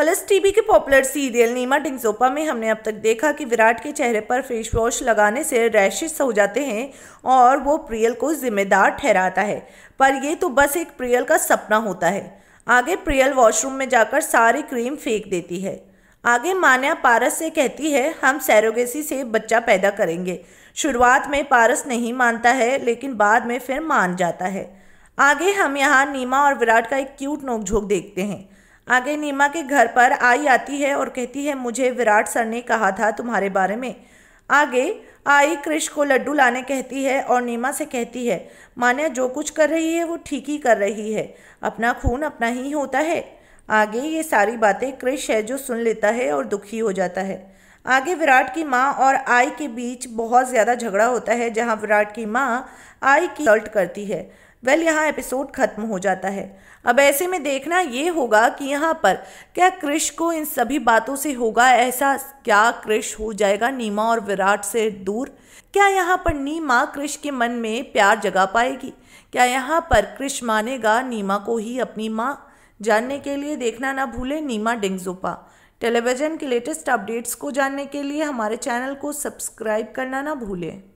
colours TV के popular serial Nima Denzongpa में हमने अब तक देखा कि विराट के चेहरे पर फेस वॉश लगाने से रैशेस हो जाते हैं और वो प्रियल को जिम्मेदार ठहराता है पर ये तो बस एक प्रियल का सपना होता है आगे प्रियल वॉशरूम में जाकर सारी क्रीम फेंक देती है आगे मान्या पारस से कहती है हम सैरोगेसी से बच्चा पैदा करेंगे शुरुआत में पारस नहीं मानता है लेकिन बाद में फिर मान जाता है आगे हम यहाँ नीमा और विराट का एक क्यूट नोकझोंक देखते हैं आगे नीमा के घर पर आई आती है और कहती है मुझे विराट सर ने कहा था तुम्हारे बारे में आगे आई कृष को लड्डू लाने कहती है और नीमा से कहती है मान्या जो कुछ कर रही है वो ठीक ही कर रही है अपना खून अपना ही होता है आगे ये सारी बातें कृष है जो सुन लेता है और दुखी हो जाता है आगे विराट की माँ और आई के बीच बहुत ज़्यादा झगड़ा होता है जहाँ विराट की माँ आई की अल्ट करती है वेल यहाँ एपिसोड ख़त्म हो जाता है अब ऐसे में देखना ये होगा कि यहाँ पर क्या क्रिश को इन सभी बातों से होगा ऐसा क्या क्रिश हो जाएगा नीमा और विराट से दूर क्या यहाँ पर नीमा क्रिश के मन में प्यार जगा पाएगी क्या यहाँ पर क्रिश मानेगा नीमा को ही अपनी माँ जानने के लिए देखना ना भूलें नीमा डिंगजोपा टेलीविज़न के लेटेस्ट अपडेट्स को जानने के लिए हमारे चैनल को सब्सक्राइब करना ना भूलें